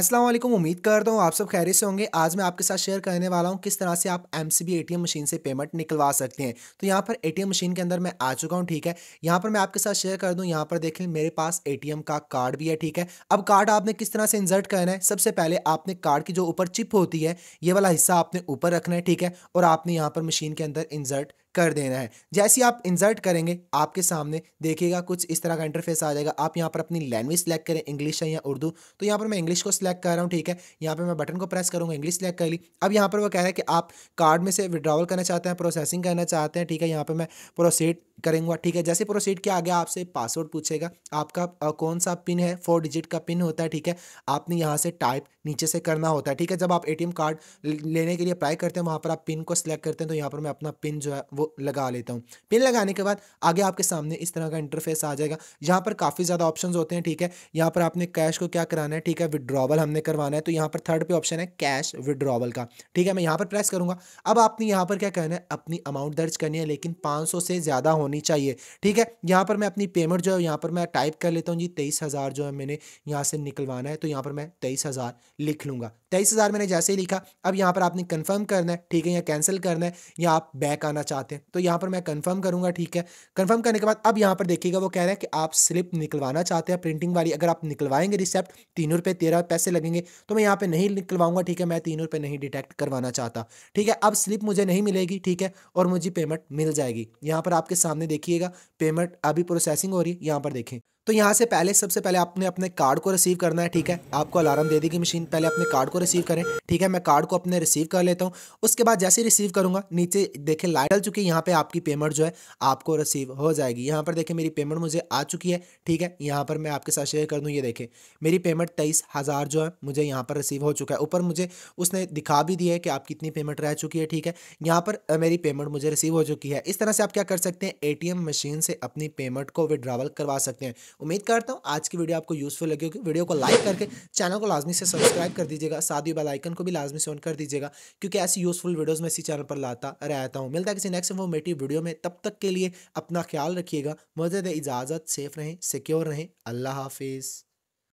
अस्सलाम वालेकुम उम्मीद करता हूँ आप सब खैर से होंगे आज मैं आपके साथ शेयर करने वाला हूँ किस तरह से आप M C B M machine से पेमेंट निकलवा सकते हैं तो यहाँ पर एम मशीन के अंदर मैं आ चुका हूँ ठीक है यहाँ पर मैं आपके साथ शेयर कर दूँ यहाँ पर देखें मेरे पास एम का कार्ड भी है ठीक है अब कार्ड आपने किस तरह से इंजर्ट करना है सबसे पहले आपने कार्ड की जो ऊपर चिप होती है ये वाला हिस्सा आपने ऊपर रखना है ठीक है और आपने यहाँ पर मशीन के अंदर इंजर्ट कर देना है जैसे आप इंसर्ट करेंगे आपके सामने देखिएगा कुछ इस तरह का इंटरफेस आ जाएगा आप यहाँ पर अपनी लैंग्वेज सेलेक्ट करें इंग्लिश है या उर्दू तो यहाँ पर मैं इंग्लिश को सिलेक्ट कर रहा हूँ ठीक है यहाँ पर मैं बटन को प्रेस करूँगा इंग्लिश सेलेक्ट कर ली अब यहाँ पर वो कह रहा है कि आप कार्ड में से विड्रॉवल करना चाहते हैं प्रोसेसिंग करना चाहते हैं ठीक है यहाँ पर मैं प्रोसीड करूँगा ठीक है जैसे प्रोसीड किया आगे आपसे पासवर्ड पूछेगा आपका कौन सा पिन है फोर डिजिट का पिन होता है ठीक है आपने यहाँ से टाइप नीचे से करना होता है ठीक है जब आप एटीएम कार्ड लेने के लिए अप्लाई करते हैं वहाँ पर आप पिन को सिलेक्ट करते हैं तो यहाँ पर मैं अपना पिन जो है वो वो लगा लेता हूँ पिन लगाने के बाद आगे आपके सामने इस तरह का इंटरफेस आ जाएगा यहाँ पर काफ़ी ज़्यादा ऑप्शन होते हैं ठीक है यहाँ पर आपने कैश को क्या कराना है ठीक है विड्रॉवल हमने करवाना है तो यहाँ पर थर्ड पे ऑप्शन है कैश विड्रॉवल का ठीक है मैं यहाँ पर प्रेस करूँगा अब आपने यहाँ पर क्या करना है अपनी अमाउंट दर्ज करनी है लेकिन पाँच से ज़्यादा होनी चाहिए ठीक है यहाँ पर मैं अपनी पेमेंट जो है यहाँ पर मैं टाइप कर लेता हूँ जी तेईस जो है मैंने यहाँ से निकलवाना है तो यहाँ पर मैं तेईस लिख लूँगा तेईस मैंने जैसे ही लिखा अब यहाँ पर आपने कन्फर्म करना है ठीक है या कैंसिल करना है या आप बैक आना चाहते हैं आते हैं तो यहाँ पर मैं कन्फर्म करूँगा ठीक है कन्फर्म करने के बाद अब यहाँ पर देखिएगा वो कह रहा है कि आप स्लिप निकलवाना चाहते हैं प्रिंटिंग वाली अगर आप निकलवाएंगे रिसेप्ट तीन रुपये तेरह पैसे लगेंगे तो मैं यहाँ पर नहीं निकलवाऊंगा ठीक है मैं तीन रुपये नहीं डिटेक्ट करवाना चाहता ठीक है अब स्लिप मुझे नहीं मिलेगी ठीक है और मुझे पेमेंट मिल जाएगी यहाँ पर आपके सामने देखिएगा पेमेंट अभी प्रोसेसिंग हो रही है यहाँ पर देखें तो यहाँ से पहले सबसे पहले आपने अपने कार्ड को रिसीव करना है ठीक है आपको अलार्म दे देगी मशीन पहले अपने कार्ड को रिसीव करें ठीक है मैं कार्ड को अपने रिसीव कर लेता हूँ उसके बाद जैसे रिसीव करूँगा नीचे देखे लाइट चल चुकी है यहाँ पे आपकी पेमेंट जो है आपको रिसीव हो जाएगी यहाँ पर देखें मेरी पेमेंट मुझे आ चुकी है ठीक है यहाँ पर मैं आपके साथ शेयर कर दूँ ये देखें मेरी पेमेंट तेईस हज़ार जो है मुझे यहाँ पर रिसीव हो चुका है ऊपर मुझे उसने दिखा भी दिया है कि आपकी कितनी पेमेंट रह चुकी है ठीक है यहाँ पर मेरी पेमेंट मुझे रिसीव हो चुकी है इस तरह से आप क्या कर सकते हैं ए मशीन से अपनी पेमेंट को विड्रावल करवा सकते हैं उम्मीद करता हूँ आज की वीडियो आपको यूज़फुल लगी होगी वीडियो को लाइक करके चैनल को लाजमी से सब्सक्राइब कर दीजिएगा साथ ही बेलाइकन को भी लाजमी से ऑन कर दीजिएगा क्योंकि ऐसी यूज़फुल वीडियोज़ मैं इसी चैनल पर लाता रहता हूँ मिलता है किसी नेक्स्ट इन्फॉर्मेटिव वीडियो में तब तक के लिए अपना ख्याल रखिएगा मजद इजाज़त सेफ रहें सिक्योर रहें अल्लाह हाफिज़